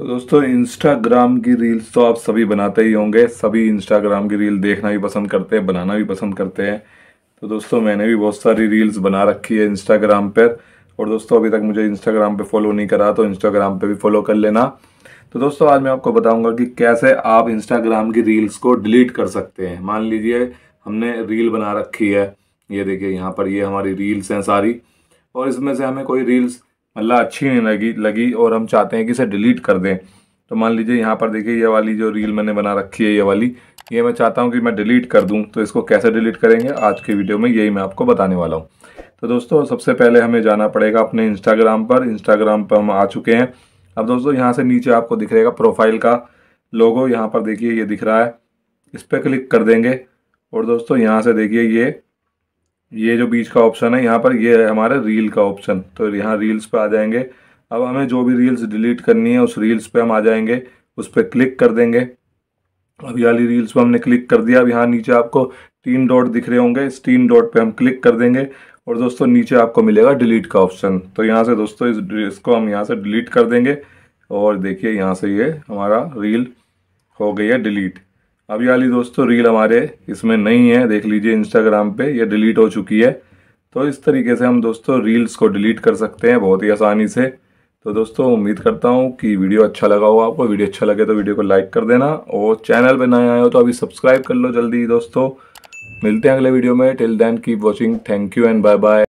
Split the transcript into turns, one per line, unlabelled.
तो दोस्तों इंस्टाग्राम की रील्स तो आप सभी बनाते ही होंगे सभी इंस्टाग्राम की रील देखना भी पसंद करते हैं बनाना भी पसंद करते हैं तो दोस्तों मैंने भी बहुत सारी रील्स बना रखी है इंस्टाग्राम पर और दोस्तों अभी तक मुझे इंस्टाग्राम पे फॉलो नहीं करा तो इंस्टाग्राम पे भी फॉलो कर लेना तो दोस्तों आज मैं आपको बताऊंगा कि कैसे आप इंस्टाग्राम की रील्स को डिलीट कर सकते हैं मान लीजिए हमने रील बना रखी है ये देखिए यहाँ पर ये हमारी रील्स हैं सारी और इसमें से हमें कोई रील्स मतलब अच्छी नहीं लगी लगी और हम चाहते हैं कि इसे डिलीट कर दें तो मान लीजिए यहाँ पर देखिए ये वाली जो रील मैंने बना रखी है ये वाली ये मैं चाहता हूँ कि मैं डिलीट कर दूँ तो इसको कैसे डिलीट करेंगे आज के वीडियो में यही मैं आपको बताने वाला हूँ तो दोस्तों सबसे पहले हमें जाना पड़ेगा अपने इंस्टाग्राम पर इंस्टाग्राम पर हम आ चुके हैं अब दोस्तों यहाँ से नीचे आपको दिख रहेगा प्रोफाइल का लोगो यहाँ पर देखिए ये दिख रहा है इस पर क्लिक कर देंगे और दोस्तों यहाँ से देखिए ये ये जो बीच का ऑप्शन है यहाँ पर ये है हमारे रील का ऑप्शन तो यहाँ रील्स पे आ जाएंगे अब हमें जो भी रील्स डिलीट करनी है उस रील्स पे हम आ जाएंगे उस पर क्लिक कर देंगे अभी वाली रील्स पर हमने क्लिक कर दिया अब यहाँ नीचे आपको तीन डॉट दिख रहे होंगे इस तीन डॉट पर हम क्लिक कर देंगे और दोस्तों नीचे आपको मिलेगा डिलीट का ऑप्शन तो यहाँ से दोस्तों इस इसको हम यहाँ से डिलीट कर देंगे और देखिए यहाँ से ये हमारा रील हो गई है डिलीट अभी वाली दोस्तों रील हमारे इसमें नहीं है देख लीजिए इंस्टाग्राम पे ये डिलीट हो चुकी है तो इस तरीके से हम दोस्तों रील्स को डिलीट कर सकते हैं बहुत ही आसानी से तो दोस्तों उम्मीद करता हूँ कि वीडियो अच्छा लगा हो आपको वीडियो अच्छा लगे तो वीडियो को लाइक कर देना और चैनल पर नए आए हो तो अभी सब्सक्राइब कर लो जल्दी दोस्तों मिलते हैं अगले वीडियो में till then keep watching thank you and bye bye